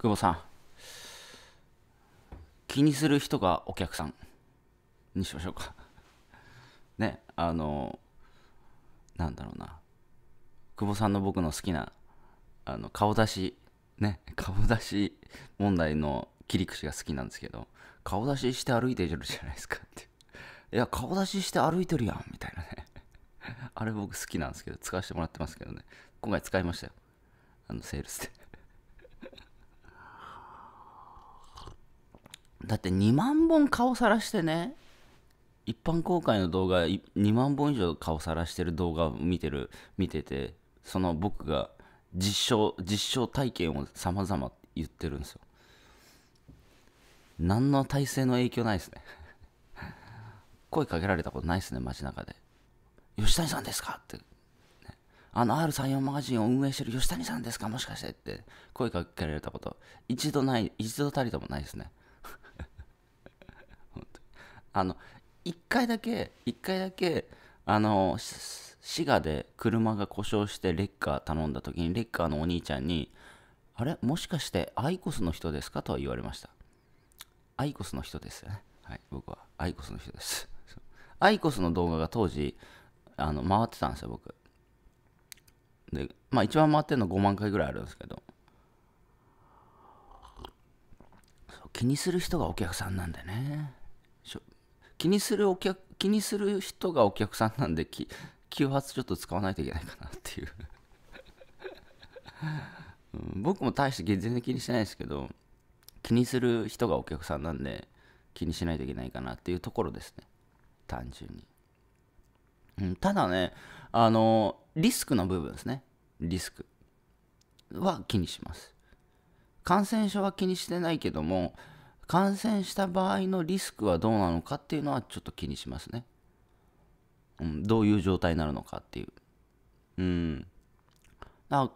久保さん気にする人がお客さんにしましょうか ねあのなんだろうな久保さんの僕の好きなあの顔出しね 顔出し問題の切り口が好きなんですけど顔出しして歩いてるじゃないですかっていや顔出しして歩いてるやんみたいなね あれ僕好きなんですけど使わせてもらってますけどね今回使いましたよあのセールスでだって2万本顔さらしてね一般公開の動画2万本以上顔さらしてる動画を見てる見ててその僕が実証実証体験をさまざま言ってるんですよ何の体制の影響ないですね 声かけられたことないですね街中で吉谷さんですかって、あの R34 マガジンを運営してる吉谷さんですかもしかしてって声かけられたこと一度ない一度たりともないですねあの1回だけ1回だけあの滋賀で車が故障してレッカー頼んだ時にレッカーのお兄ちゃんに「あれもしかしてアイコスの人ですか?」とは言われましたアイコスの人ですよねはい僕はアイコスの人です アイコスの動画が当時あの回ってたんですよ僕でまあ一番回ってるの5万回ぐらいあるんですけど気にする人がお客さんなんでね気にするお客気にする人がお客さんなんでき発ちょっと使わないといけないかなっていう うん、僕も大して全然気にしてないですけど気にする人がお客さんなんで気にしないといけないかなっていうところですね単純に、うん、ただねあのリスクの部分ですねリスクは気にします感染症は気にしてないけども感染した場合のリスクはどうなのかっていうのはちょっと気にしますね。うん、どういう状態になるのかっていう。うん。あ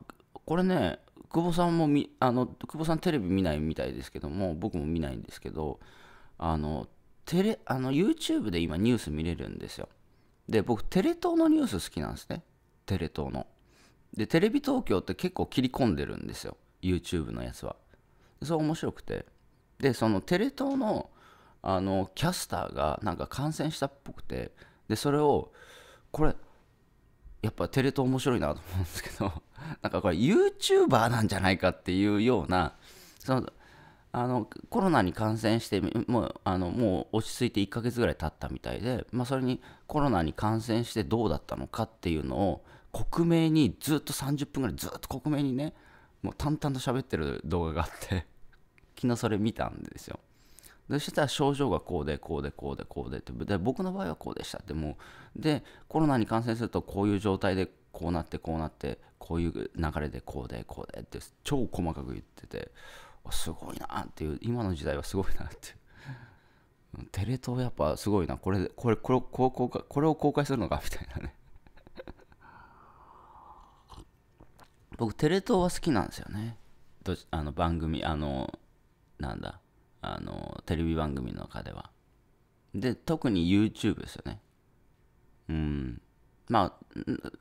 これね、久保さんもみあの、久保さんテレビ見ないみたいですけども、僕も見ないんですけど、あの、テレあの YouTube で今ニュース見れるんですよ。で、僕、テレ東のニュース好きなんですね。テレ東の。で、テレビ東京って結構切り込んでるんですよ。YouTube のやつは。それ面白くて。でそのテレ東のあのキャスターがなんか感染したっぽくてでそれをこれやっぱテレ東面白いなと思うんですけど なんかこれ YouTuber なんじゃないかっていうようなそのあのコロナに感染してもうあのもう落ち着いて1ヶ月ぐらい経ったみたいで、まあ、それにコロナに感染してどうだったのかっていうのを克明にずっと30分ぐらいずっと克明にねもう淡々と喋ってる動画があって昨日それ見たんですよ。そしたら症状がこうでこうでこうでこうでってで僕の場合はこうでしたってもうでコロナに感染するとこういう状態でこうなってこうなってこういう流れでこうでこうでって超細かく言っててすごいなっていう今の時代はすごいなってテレ東やっぱすごいなこれこれこれこここれを公開するのかみたいなね僕テレ東は好きなんですよねあの番組あのなんだ、あの、テレビ番組の中では。で、特に YouTube ですよね。うん。まあ、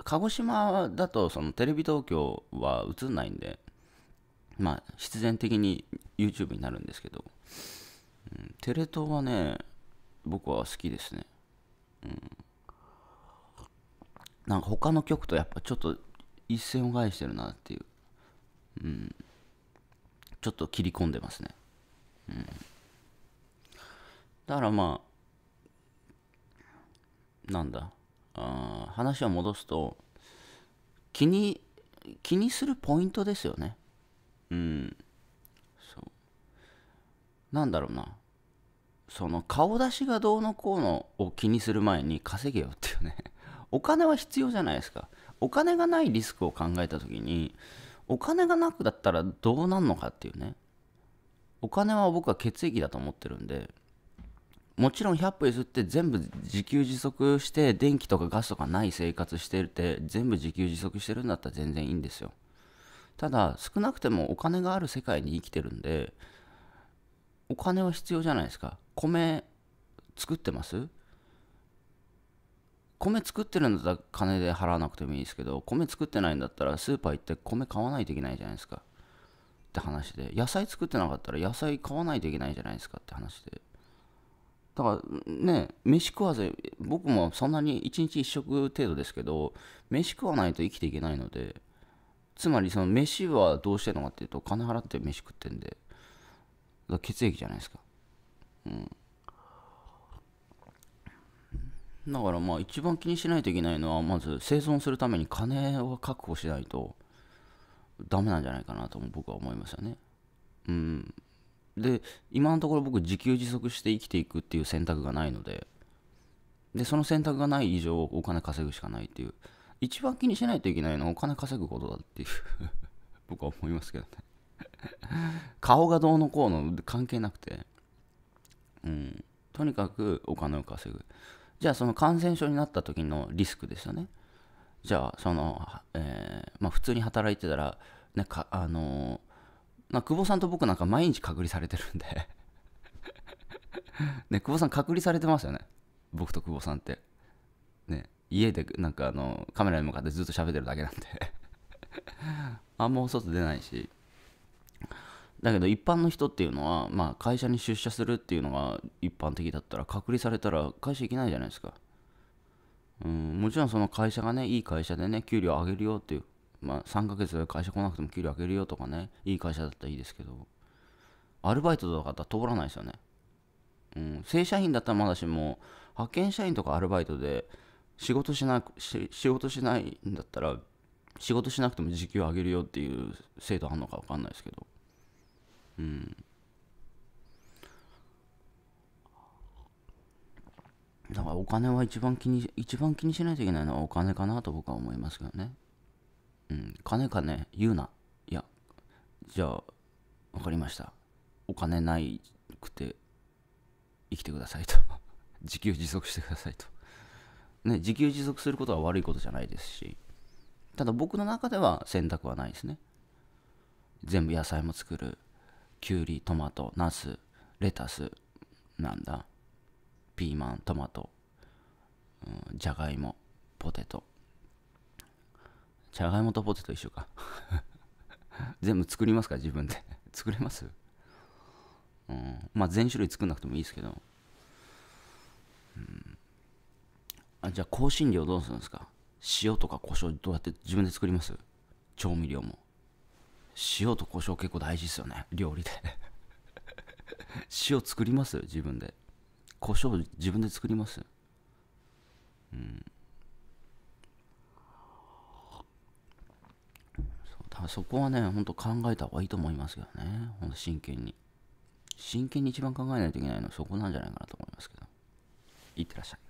鹿児島だと、そのテレビ東京は映んないんで、まあ、必然的に YouTube になるんですけど、うん、テレ東はね、僕は好きですね。うん。なんか他の曲とやっぱちょっと一線を返してるなっていう。うん。ちょっと切り込んでますね。だからまあなんだあ話を戻すと気に気にするポイントですよねうんそうなんだろうなその顔出しがどうのこうのを気にする前に稼げよっていうね お金は必要じゃないですかお金がないリスクを考えた時にお金がなくだったらどうなんのかっていうねお金は僕は血液だと思ってるんでもちろん100歩譲って全部自給自足して電気とかガスとかない生活してるって全部自給自足してるんだったら全然いいんですよただ少なくてもお金がある世界に生きてるんでお金は必要じゃないですか米作ってます米作ってるんだったら金で払わなくてもいいですけど米作ってないんだったらスーパー行って米買わないといけないじゃないですかって話で野菜作ってなかったら野菜買わないといけないじゃないですかって話でだからね飯食わず僕もそんなに1日1食程度ですけど飯食わないと生きていけないのでつまりその飯はどうしてるのかっていうと金払って飯食ってんで血液じゃないですかうんだからまあ一番気にしないといけないのはまず生存するために金を確保しないとダメなんじゃないかなと僕は思いますよね。うん、で今のところ僕自給自足して生きていくっていう選択がないのででその選択がない以上お金稼ぐしかないっていう一番気にしないといけないのはお金稼ぐことだっていう 僕は思いますけどね顔がどうのこうの関係なくてうんとにかくお金を稼ぐじゃあその感染症になった時のリスクですよねじゃあその、えー、まあ、普通に働いてたらなんかあのー、久保さんと僕なんか毎日隔離されてるんで ね久保さん隔離されてますよね僕と久保さんってね家でなんかあのカメラに向かってずっと喋ってるだけなんで あんま外出ないしだけど一般の人っていうのは、まあ、会社に出社するっていうのが一般的だったら隔離されたら会社行けないじゃないですかうん、もちろんその会社がね、いい会社でね、給料上げるよっていう、まあ3ヶ月で会社来なくても給料上げるよとかね、いい会社だったらいいですけど、アルバイトとかだったら通らないですよね。うん、正社員だったらまだしも、派遣社員とかアルバイトで仕事しなく、仕事しないんだったら、仕事しなくても時給上げるよっていう制度あんのか分かんないですけど。うん。だからお金は一番気に、一番気にしないといけないのはお金かなと僕は思いますけどね。うん、金かね、言うな。いや、じゃあ、分かりました。お金ないくて生きてくださいと 自給自足してくださいとね、自給自足することは悪いことじゃないですし、ただ僕の中では選択はないですね。全部野菜も作る。きゅうり、トマト、ナス、レタス、なんだ。ピーマントマト、うん、じゃがいもポテトじゃがいもとポテト一緒か 全部作りますか自分で 作れますうんまあ全種類作んなくてもいいですけど、うん、あじゃあ香辛料どうするんですか塩とか胡椒どうやって自分で作ります調味料も塩と胡椒結構大事ですよね料理で 塩作ります自分で胡椒自分で作ります。うん。そそこはね、ほんと考えた方がいいと思いますけどね。ほんと真剣に。真剣に一番考えないといけないのはそこなんじゃないかなと思いますけど。いってらっしゃい。